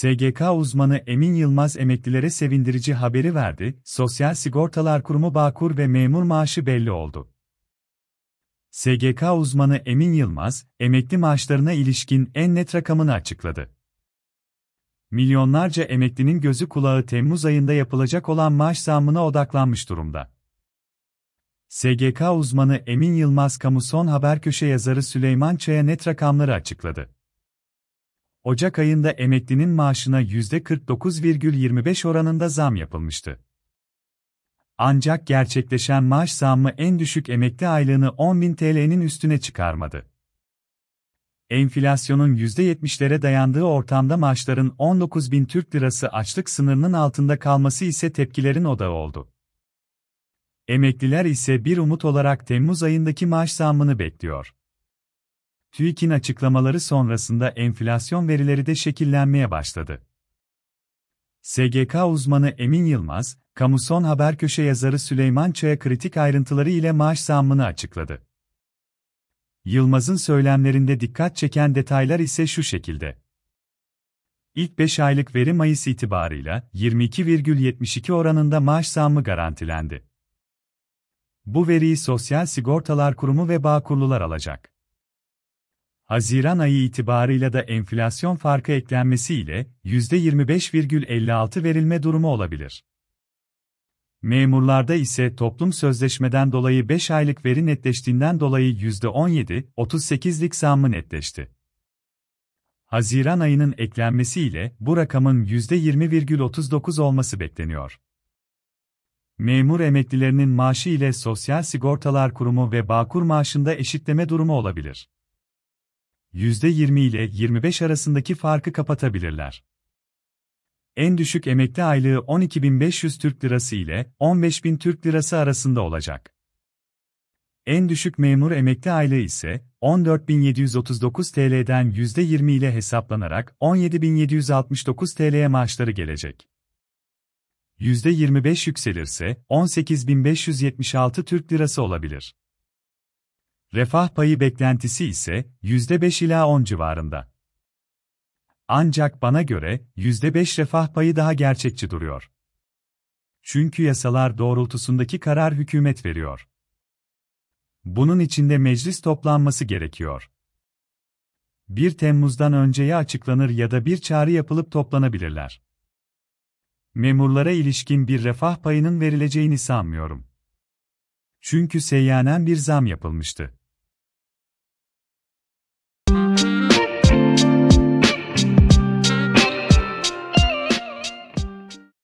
SGK uzmanı Emin Yılmaz emeklilere sevindirici haberi verdi, Sosyal Sigortalar Kurumu Bağkur ve memur maaşı belli oldu. SGK uzmanı Emin Yılmaz, emekli maaşlarına ilişkin en net rakamını açıkladı. Milyonlarca emeklinin gözü kulağı Temmuz ayında yapılacak olan maaş zammına odaklanmış durumda. SGK uzmanı Emin Yılmaz Kamu Son Haber Köşe yazarı Süleyman Çaya net rakamları açıkladı. Ocak ayında emeklinin maaşına %49,25 oranında zam yapılmıştı. Ancak gerçekleşen maaş zammı en düşük emekli aylığını 10.000 TL'nin üstüne çıkarmadı. Enflasyonun %70'lere dayandığı ortamda maaşların 19.000 Türk Lirası açlık sınırının altında kalması ise tepkilerin odağı oldu. Emekliler ise bir umut olarak Temmuz ayındaki maaş zammını bekliyor. TÜİK'in açıklamaları sonrasında enflasyon verileri de şekillenmeye başladı. SGK uzmanı Emin Yılmaz, Kamuson haber köşe yazarı Süleyman Çaya kritik ayrıntıları ile maaş zammını açıkladı. Yılmaz'ın söylemlerinde dikkat çeken detaylar ise şu şekilde. İlk 5 aylık veri Mayıs itibarıyla 22,72 oranında maaş zammı garantilendi. Bu veriyi Sosyal Sigortalar Kurumu ve Bağkurlular alacak. Haziran ayı itibarıyla da enflasyon farkı eklenmesiyle %25,56 verilme durumu olabilir. Memurlarda ise toplum sözleşmeden dolayı 5 aylık veri netleştiğinden dolayı %17-38'lik zammı netleşti. Haziran ayının eklenmesiyle bu rakamın %20,39 olması bekleniyor. Memur emeklilerinin maaşı ile Sosyal Sigortalar Kurumu ve Bağkur maaşında eşitleme durumu olabilir. %20 ile 25 arasındaki farkı kapatabilirler. En düşük emekli aylığı 12.500 Türk Lirası ile 15.000 Türk Lirası arasında olacak. En düşük memur emekli aylığı ise 14.739 TL'den %20 ile hesaplanarak 17.769 TL'ye maaşları gelecek. %25 yükselirse 18.576 Türk Lirası olabilir. Refah payı beklentisi ise %5 ila 10 civarında. Ancak bana göre %5 refah payı daha gerçekçi duruyor. Çünkü yasalar doğrultusundaki karar hükümet veriyor. Bunun içinde meclis toplanması gerekiyor. 1 Temmuz'dan önceye açıklanır ya da bir çağrı yapılıp toplanabilirler. Memurlara ilişkin bir refah payının verileceğini sanmıyorum. Çünkü seyyanen bir zam yapılmıştı.